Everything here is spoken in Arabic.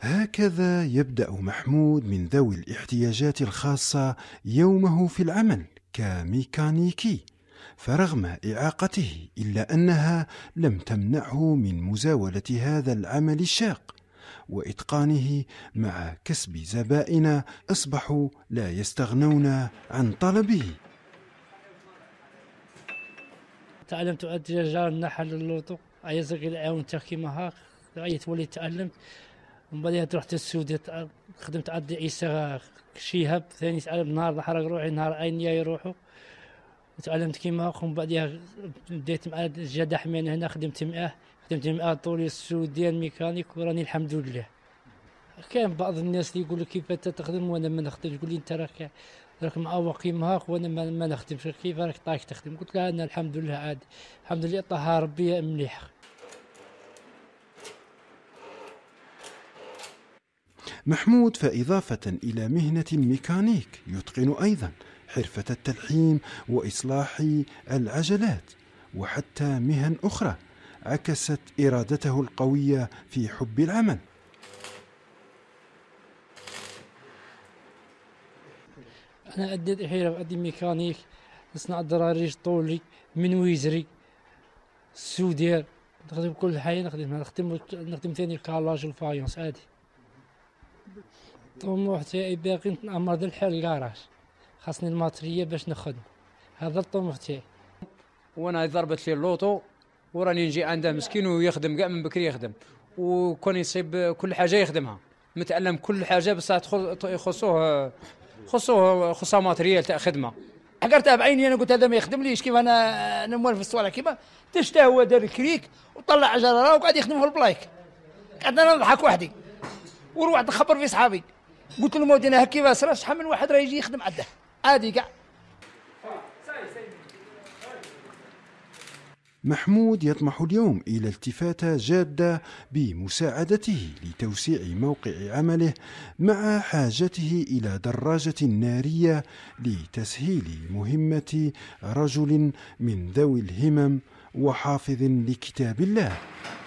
هكذا يبدأ محمود من ذوي الاحتياجات الخاصة يومه في العمل كميكانيكي فرغم إعاقته إلا أنها لم تمنعه من مزاولة هذا العمل الشاق وإتقانه مع كسب زبائن أصبحوا لا يستغنون عن طلبه تعلمت أدير النحل اللوطو أيزق العون تحكي مهاك أي ولي تعلمت ومن وبعدين تروح السود خدمت عند عيسى شيهب ثاني نهار نحرق روحي نهار اين يروحوا وتعلمت كيما ومن بعدها بديت مع جاد حمين هنا خدمت معاه خدمت معاه طول السودان ميكانيك وراني الحمد لله كان بعض الناس اللي يقول لك كيف تخدم وانا ما نخدمش يقول لي انت راك راك معوق كيما هاك وانا ما, ما نخدمش كيف راك طايح تخدم قلت له انا الحمد لله عادي الحمد لله طه ربي مليح محمود فإضافة إلى مهنة الميكانيك يتقن أيضا حرفة التلحيم وإصلاح العجلات وحتى مهن أخرى عكست إرادته القوية في حب العمل أنا عديت حرف عندي ميكانيك نصنع الدراريج طولي من ويزري السودير نخدم كل حاجة نخدم نخدم ثاني الكالاج والفايونس عادي طموح تاعي باقي نأمر الحال الكراج خاصني الماتريه باش نخدم هذا الطموح تاعي وانا ضربت لي اللوطو وراني نجي عنده مسكين ويخدم كاع من بكري يخدم وكون يصيب كل حاجه يخدمها متالم كل حاجه بصح يخصوه خصوه خصها ماتريال تاع خدمه حقرتها بعيني انا قلت هذا ما يخدم ليش كيما انا انا موالف في الصوالح كيما تشتا هو دار الكريك وطلع جراره وقعد يخدم في البلايك قعدنا نضحك وحدي وروحت نخبر في صحابي قلت لهم هكي هكا صرا شحال من واحد راه يجي يخدم عنده عادي كاع محمود يطمح اليوم إلى التفاتة جادة بمساعدته لتوسيع موقع عمله مع حاجته إلى دراجة نارية لتسهيل مهمة رجل من ذوي الهمم وحافظ لكتاب الله